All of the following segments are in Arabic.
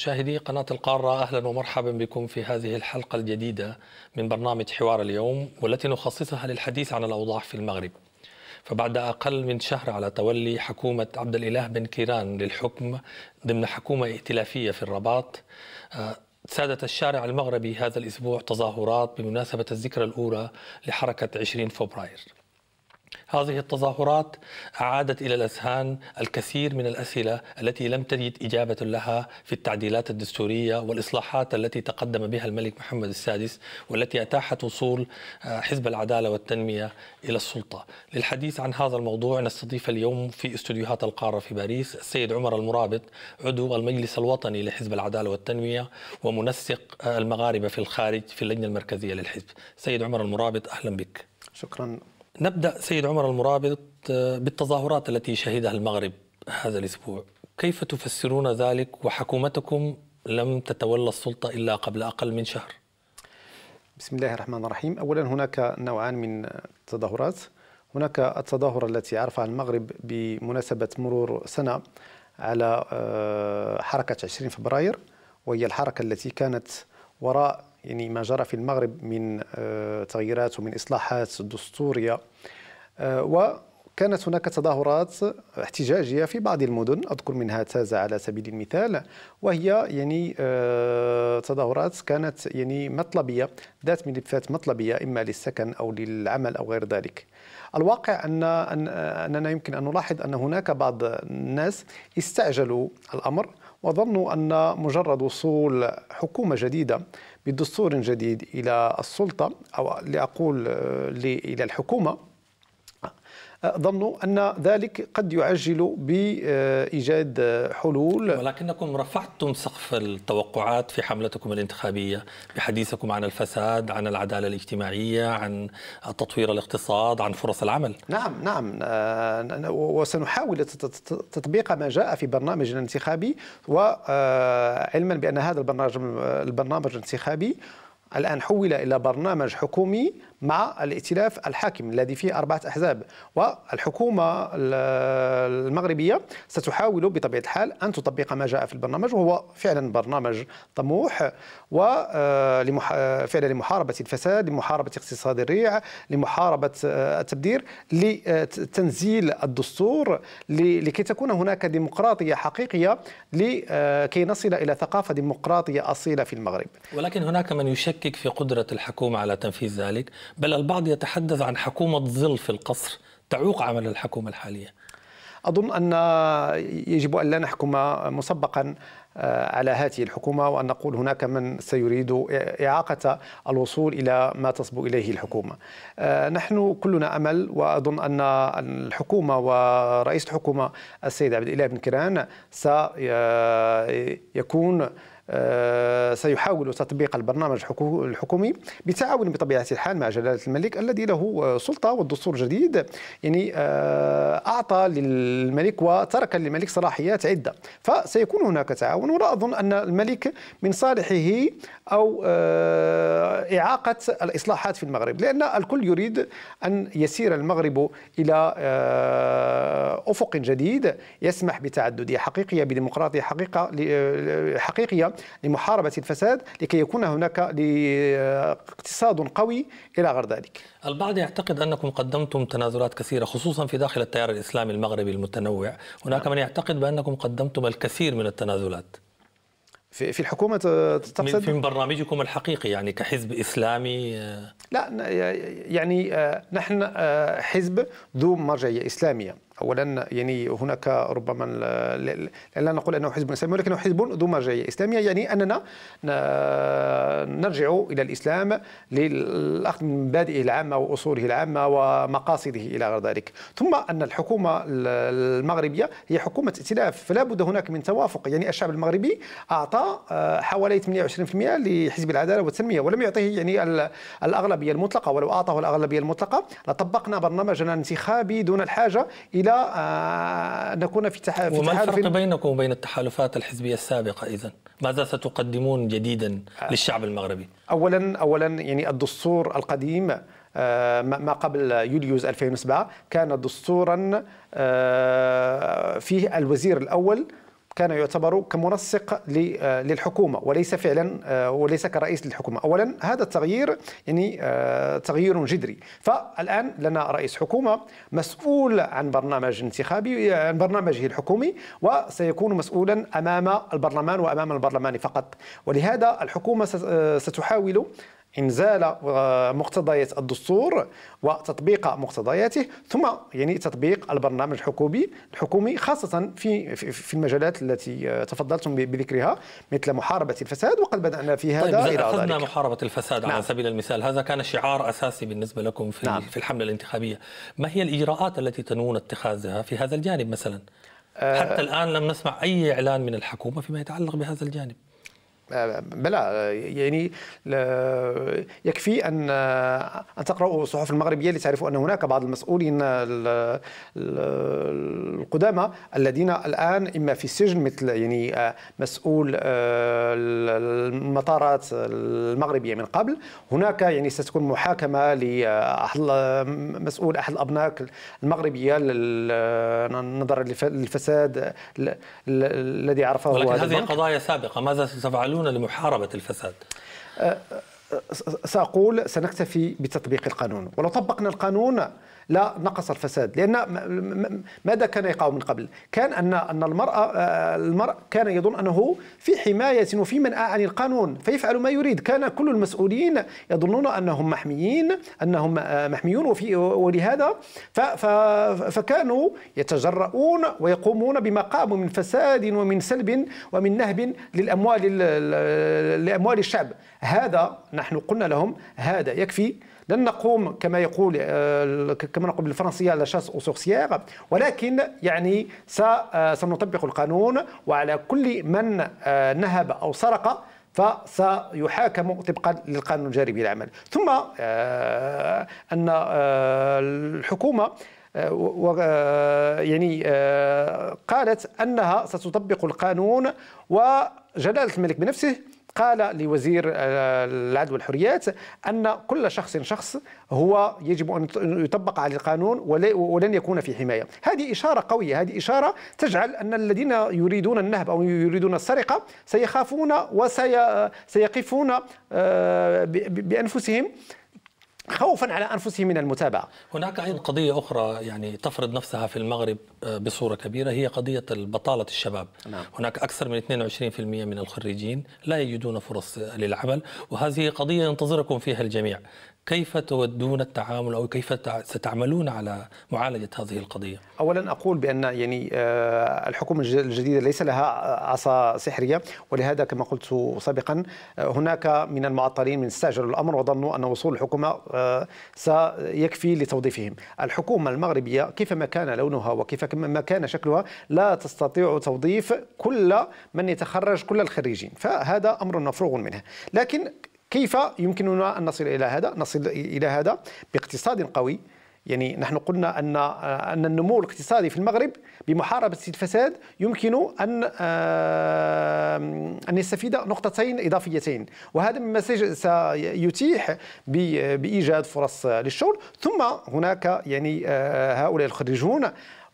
مشاهدي قناة القارة أهلا ومرحبا بكم في هذه الحلقة الجديدة من برنامج حوار اليوم والتي نخصصها للحديث عن الأوضاع في المغرب فبعد أقل من شهر على تولي حكومة عبد الإله بن كيران للحكم ضمن حكومة ائتلافية في الرباط آه، سادت الشارع المغربي هذا الأسبوع تظاهرات بمناسبة الذكرى الأولى لحركة 20 فبراير هذه التظاهرات أعادت إلى الأذهان الكثير من الأسئلة التي لم تجد إجابة لها في التعديلات الدستورية والإصلاحات التي تقدم بها الملك محمد السادس والتي أتاحت وصول آه، حزب العدالة والتنمية إلى السلطة للحديث عن هذا الموضوع نستضيف اليوم في استوديوهات القارة في باريس السيد عمر المرابط عضو المجلس الوطني لحزب العدالة والتنمية ومنسق آه، المغاربة في الخارج في اللجنة المركزية للحزب سيد عمر المرابط أهلا بك شكرا نبدا سيد عمر المرابط آه، بالتظاهرات التي شهدها المغرب هذا الاسبوع كيف تفسرون ذلك وحكومتكم لم تتولى السلطه الا قبل اقل من شهر بسم الله الرحمن الرحيم اولا هناك نوعان من التظاهرات هناك التظاهره التي عرفها المغرب بمناسبه مرور سنه على آه، حركه 20 فبراير وهي الحركه التي كانت وراء يعني ما جرى في المغرب من آه، تغييرات ومن إصلاحات دستورية آه، وكانت هناك تظاهرات احتجاجية في بعض المدن أذكر منها تازة على سبيل المثال وهي يعني آه، تظاهرات كانت يعني مطلبية ذات ملفات مطلبية إما للسكن أو للعمل أو غير ذلك الواقع أن أننا يمكن أن نلاحظ أن هناك بعض الناس استعجلوا الأمر وظنوا أن مجرد وصول حكومة جديدة بدستور جديد إلى السلطة أو لأقول آه، إلى الحكومة ظنوا أن ذلك قد يعجل بإيجاد حلول ولكنكم رفعتم سقف التوقعات في حملتكم الانتخابية بحديثكم عن الفساد عن العدالة الاجتماعية عن تطوير الاقتصاد عن فرص العمل نعم نعم آه، وسنحاول تطبيق ما جاء في برنامجنا الانتخابي وعلما بأن هذا البرنامج البرنامج الانتخابي الآن حول إلى برنامج حكومي مع الائتلاف الحاكم الذي فيه أربعة أحزاب والحكومة المغربية ستحاول بطبيعة الحال أن تطبق ما جاء في البرنامج وهو فعلا برنامج طموح وفعلا آه، لمحاربة الفساد لمحاربة اقتصاد الريع لمحاربة آه، التبدير لتنزيل آه، الدستور لكي تكون هناك ديمقراطية حقيقية لكي نصل إلى ثقافة ديمقراطية أصيلة في المغرب ولكن هناك من يشكل يشكك في قدرة الحكومة على تنفيذ ذلك بل البعض يتحدث عن حكومة ظل في القصر تعوق عمل الحكومة الحالية أظن أن يجب أن لا نحكم مسبقا آه، على هذه الحكومة وأن نقول هناك من سيريد إعاقة الوصول إلى ما تصبو إليه الحكومة آه، نحن كلنا أمل وأظن أن الحكومة ورئيس الحكومة السيد عبد الإله بن كيران سيكون آه، سيحاول تطبيق البرنامج الحكومي بتعاون بطبيعه الحال مع جلاله الملك الذي له سلطه والدستور الجديد يعني آه، اعطى للملك وترك للملك صلاحيات عده فسيكون هناك تعاون ولا اظن ان الملك من صالحه او آه، اعاقه الاصلاحات في المغرب لان الكل يريد ان يسير المغرب الى افق جديد يسمح بتعدديه حقيقيه بديمقراطيه حقيقه حقيقيه لمحاربة الفساد لكي يكون هناك اقتصاد قوي إلى غير ذلك البعض يعتقد أنكم قدمتم تنازلات كثيرة خصوصا في داخل التيار الإسلامي المغربي المتنوع هناك نعم. من يعتقد بأنكم قدمتم الكثير من التنازلات في الحكومة تقصد في برنامجكم الحقيقي يعني كحزب إسلامي آه. لا يعني آه، نحن آه، حزب ذو مرجعية إسلامية اولا يعني هناك ربما لا نقول انه حزب اسلامي ولكنه حزب ذو مرجعيه اسلاميه يعني اننا نرجع الى الاسلام للاخذ من مبادئه العامه واصوله العامه ومقاصده الى غير ذلك ثم ان الحكومه المغربيه هي حكومه ائتلاف فلا بد هناك من توافق يعني الشعب المغربي اعطى آه، حوالي 28% لحزب العداله والتنميه ولم يعطيه يعني الاغلبيه المطلقه ولو اعطاه الاغلبيه المطلقه لطبقنا برنامجنا الانتخابي دون الحاجه الى آه، نكون في تحالف وما الفرق بينكم وبين التحالفات الحزبيه السابقه اذا؟ ماذا ستقدمون جديدا للشعب المغربي؟ اولا اولا يعني الدستور القديم آه، ما قبل يوليوز 2007 كان دستورا آه، فيه الوزير الاول كان يعتبر كمنسق آه، للحكومه وليس فعلا آه، وليس كرئيس للحكومه، اولا هذا التغيير يعني آه، تغيير جذري، فالان لنا رئيس حكومه مسؤول عن برنامج انتخابي عن برنامجه الحكومي وسيكون مسؤولا امام البرلمان وامام البرلمان فقط، ولهذا الحكومه ستحاول انزال آه، مقتضيات الدستور وتطبيق مقتضياته ثم يعني تطبيق البرنامج الحكومي الحكومي خاصه في في المجالات التي آه، تفضلتم بذكرها مثل محاربه الفساد وقد بدانا في هذا طيب إذا اخذنا ذلك. محاربه الفساد نعم. على سبيل المثال هذا كان شعار اساسي بالنسبه لكم في نعم. في الحمله الانتخابيه ما هي الاجراءات التي تنوون اتخاذها في هذا الجانب مثلا آه. حتى الان لم نسمع اي اعلان من الحكومه فيما يتعلق بهذا الجانب بلى يعني يكفي ان ان تقراوا الصحف المغربيه لتعرفوا ان هناك بعض المسؤولين القدامى الذين الان اما في السجن مثل يعني آه، مسؤول آه، المطارات المغربيه من قبل هناك يعني ستكون محاكمه آه، مسؤول احد الابناك المغربيه نظرا للفساد الذي عرفه ولكن هذه البنك. قضايا سابقه ماذا ستفعلون لمحاربه الفساد ساقول سنكتفي بتطبيق القانون ولو طبقنا القانون لا نقص الفساد لأن ماذا كان يقع من قبل كان أن أن المرأة آه، المرء كان يظن أنه في حماية وفي منأى عن القانون فيفعل ما يريد كان كل المسؤولين يظنون أنهم محميين أنهم آه، محميون وفي ولهذا فكانوا يتجرؤون ويقومون بما قاموا من فساد ومن سلب ومن نهب للأموال لأموال الشعب هذا نحن قلنا لهم هذا يكفي لن نقوم كما يقول آه، كما نقول بالفرنسية لا شاس أو ولكن يعني آه، سنطبق القانون وعلى كل من آه، نهب أو سرق فسيحاكم طبقا للقانون الجاري بالعمل ثم أن الحكومة يعني قالت أنها ستطبق القانون وجلالة الملك بنفسه قال لوزير آه، العدل والحريات أن كل شخص شخص هو يجب أن يطبق عليه القانون ولن يكون في حماية هذه إشارة قوية هذه إشارة تجعل أن الذين يريدون النهب أو يريدون السرقة سيخافون وسيقفون آه، بأنفسهم خوفا على انفسهم من المتابعه. هناك ايضا قضيه اخرى يعني تفرض نفسها في المغرب آه، بصورة كبيرة هي قضية بطالة الشباب نعم. هناك أكثر من 22% من الخريجين لا يجدون فرص للعمل وهذه قضية ينتظركم فيها الجميع كيف تودون التعامل أو كيف ستعملون على معالجة هذه القضية؟ أولا أقول بأن يعني آه، الحكومة الجديدة ليس لها عصا سحرية ولهذا كما قلت سابقا آه، هناك من المعطلين من استعجلوا الأمر وظنوا أن وصول الحكومة سيكفي لتوظيفهم الحكومة المغربية كيفما كان لونها وكيف ما كان شكلها لا تستطيع توظيف كل من يتخرج كل الخريجين فهذا أمر مفروغ منه لكن كيف يمكننا أن نصل إلى هذا؟ نصل إلى هذا باقتصاد قوي يعني نحن قلنا ان آه، ان النمو الاقتصادي في المغرب بمحاربه الفساد يمكن ان آه، ان يستفيد نقطتين اضافيتين وهذا مما سيتيح بايجاد فرص للشغل ثم هناك يعني آه، هؤلاء الخريجون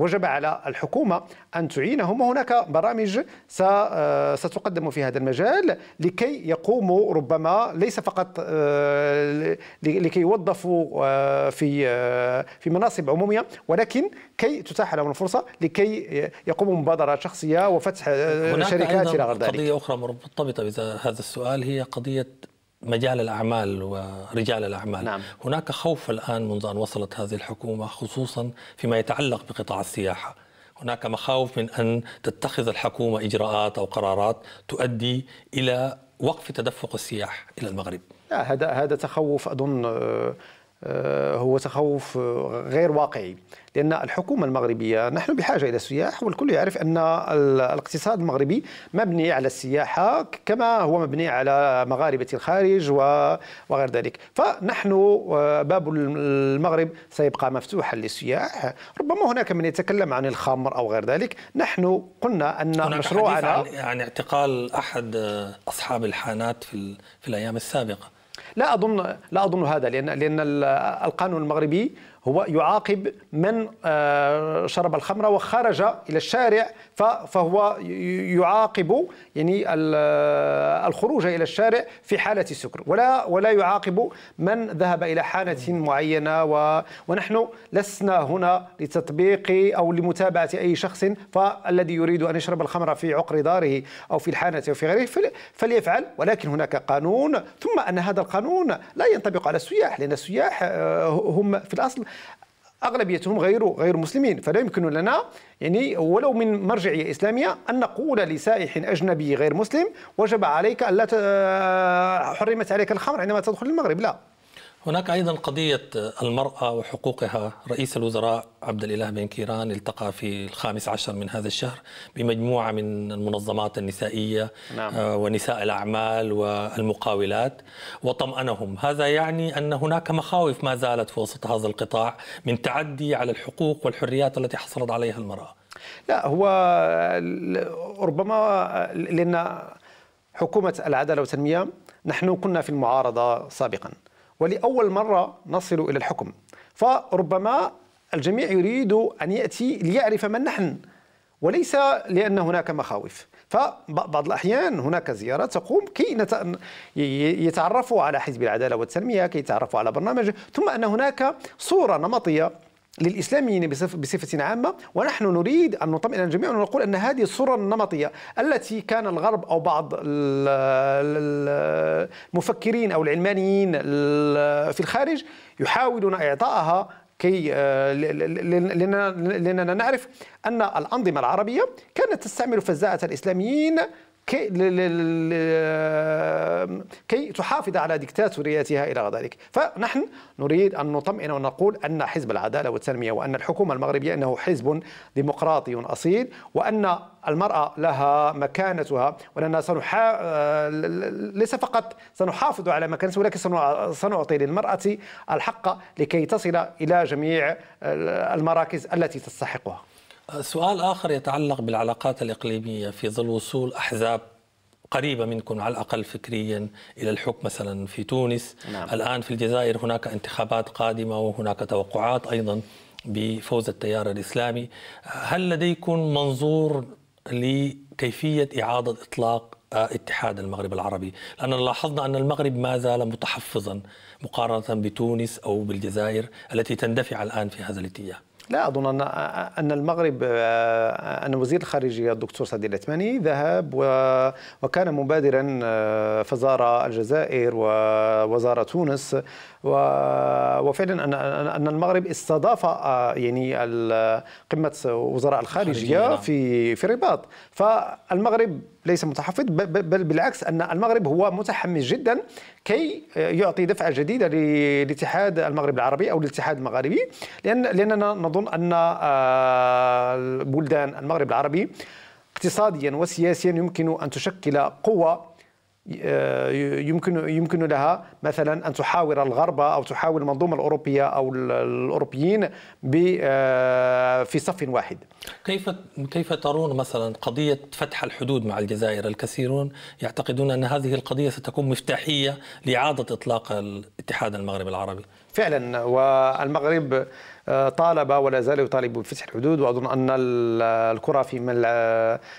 وجب على الحكومة أن تعينهم وهناك برامج آه، ستقدم في هذا المجال لكي يقوموا ربما ليس فقط آه، لكي يوظفوا آه، في في مناصب عمومية ولكن كي تتاح لهم الفرصة لكي يقوموا بمبادرات شخصية وفتح شركات إلى غير ذلك قضية أخرى مرتبطة بهذا السؤال هي قضية مجال الأعمال ورجال الأعمال نعم. هناك خوف الآن منذ أن وصلت هذه الحكومة خصوصا فيما يتعلق بقطاع السياحة هناك مخاوف من أن تتخذ الحكومة إجراءات أو قرارات تؤدي إلى وقف تدفق السياح إلى المغرب هذا هذا تخوف أظن آه، آه، هو تخوف غير واقعي لأن الحكومة المغربية نحن بحاجة إلى السياح والكل يعرف أن الاقتصاد المغربي مبني على السياحة كما هو مبني على مغاربة الخارج وغير ذلك فنحن آه، باب المغرب سيبقى مفتوحا للسياح ربما هناك من يتكلم عن الخمر أو غير ذلك نحن قلنا أن مشروعنا عن, اعتقال أحد أصحاب الحانات في الأيام السابقة لا اظن لا اظن هذا لان لان القانون المغربي هو يعاقب من آه، شرب الخمر وخرج إلى الشارع فهو يعاقب يعني الخروج إلى الشارع في حالة السكر ولا ولا يعاقب من ذهب إلى حانة معينة ونحن لسنا هنا لتطبيق أو لمتابعة أي شخص فالذي يريد أن يشرب الخمر في عقر داره أو في الحانة أو في غيره فليفعل ولكن هناك قانون ثم أن هذا القانون لا ينطبق على السياح لأن السياح آه، هم في الأصل اغلبيتهم غير غير مسلمين فلا يمكن لنا يعني ولو من مرجعيه اسلاميه ان نقول لسائح اجنبي غير مسلم وجب عليك الا حرمت عليك الخمر عندما تدخل المغرب لا هناك أيضا قضية المرأة وحقوقها رئيس الوزراء عبد الإله بن كيران التقى في الخامس عشر من هذا الشهر بمجموعة من المنظمات النسائية نعم. آه، ونساء الأعمال والمقاولات وطمأنهم هذا يعني أن هناك مخاوف ما زالت في وسط هذا القطاع من تعدي على الحقوق والحريات التي حصلت عليها المرأة لا هو ربما لأن حكومة العدالة والتنمية نحن كنا في المعارضة سابقاً ولأول مرة نصل إلى الحكم فربما الجميع يريد أن يأتي ليعرف من نحن وليس لأن هناك مخاوف فبعض الأحيان هناك زيارات تقوم كي يتعرفوا على حزب العدالة والتنمية كي يتعرفوا على برنامجه ثم أن هناك صورة نمطية للإسلاميين يعني بصفة عامة ونحن نريد أن نطمئن الجميع ونقول أن هذه الصورة النمطية التي كان الغرب أو بعض المفكرين أو العلمانيين في الخارج يحاولون إعطائها كي آه، لأننا نعرف أن الأنظمة العربية كانت تستعمل فزاعة الإسلاميين كي, كي تحافظ على دكتاتوريتها إلى ذلك فنحن نريد أن نطمئن ونقول أن حزب العدالة والتنمية وأن الحكومة المغربية أنه حزب ديمقراطي أصيل وأن المرأة لها مكانتها وأننا سنحا... آه، ليس فقط سنحافظ على مكانتها ولكن سنعطي للمرأة الحق لكي تصل إلى جميع المراكز التي تستحقها سؤال آخر يتعلق بالعلاقات الإقليمية في ظل وصول أحزاب قريبة منكم على الأقل فكريا إلى الحكم مثلا في تونس نعم. الآن في الجزائر هناك انتخابات قادمة وهناك توقعات أيضا بفوز التيار الإسلامي هل لديكم منظور لكيفية إعادة إطلاق آه، اتحاد المغرب العربي لأننا لاحظنا أن المغرب ما زال متحفظا مقارنة بتونس أو بالجزائر التي تندفع الآن في هذا الاتجاه لا أظن أن المغرب آه، أن وزير الخارجية الدكتور سعد العثماني ذهب وكان مبادرا آه، فزار الجزائر ووزارة تونس وفعلا ان المغرب استضاف آه، يعني قمه وزراء الخارجيه نعم. في في الرباط فالمغرب ليس متحفظ بل بالعكس ان المغرب هو متحمس جدا كي يعطي دفعه جديده لاتحاد المغرب العربي او الاتحاد المغربي لان لاننا نظن ان آه، بلدان المغرب العربي اقتصاديا وسياسيا يمكن ان تشكل قوه آه، يمكن يمكن لها مثلا ان تحاور الغرب او تحاول المنظومه الاوروبيه او الاوروبيين آه، في صف واحد. كيف كيف ترون مثلا قضيه فتح الحدود مع الجزائر؟ الكثيرون يعتقدون ان هذه القضيه ستكون مفتاحيه لاعاده اطلاق الاتحاد المغربي العربي. فعلا والمغرب طالب ولا زال يطالب بفتح الحدود واظن ان الكره في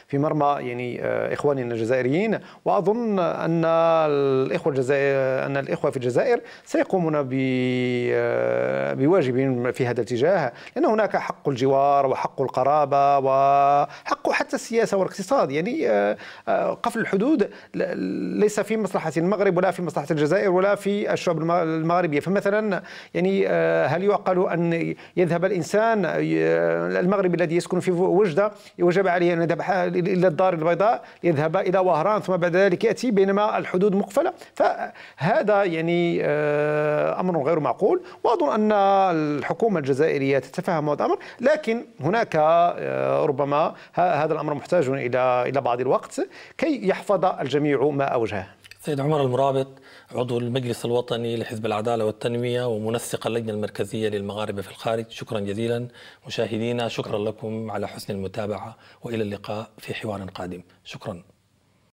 في مرمى يعني آه، اخواننا الجزائريين واظن ان الاخوه الجزائر ان الاخوه في الجزائر سيقومون آه، بواجبهم في هذا الاتجاه لان هناك حق الجوار وحق القرابه وحق حتى السياسه والاقتصاد يعني آه، قفل الحدود ليس في مصلحه المغرب ولا في مصلحه الجزائر ولا في الشعوب المغربيه فمثلا يعني هل يعقل ان يذهب الإنسان المغربي الذي يسكن في وجدة وجب عليه أن يذهب إلى الدار البيضاء يذهب إلى وهران ثم بعد ذلك يأتي بينما الحدود مقفلة فهذا يعني آه، أمر غير معقول وأظن أن الحكومة الجزائرية تتفهم هذا الأمر لكن هناك آه، ربما هذا الأمر محتاج إلى إلى بعض الوقت كي يحفظ الجميع ما أوجهه سيد عمر المرابط عضو المجلس الوطني لحزب العداله والتنميه ومنسق اللجنه المركزيه للمغاربه في الخارج شكرا جزيلا مشاهدينا شكرا لكم على حسن المتابعه والى اللقاء في حوار قادم شكرا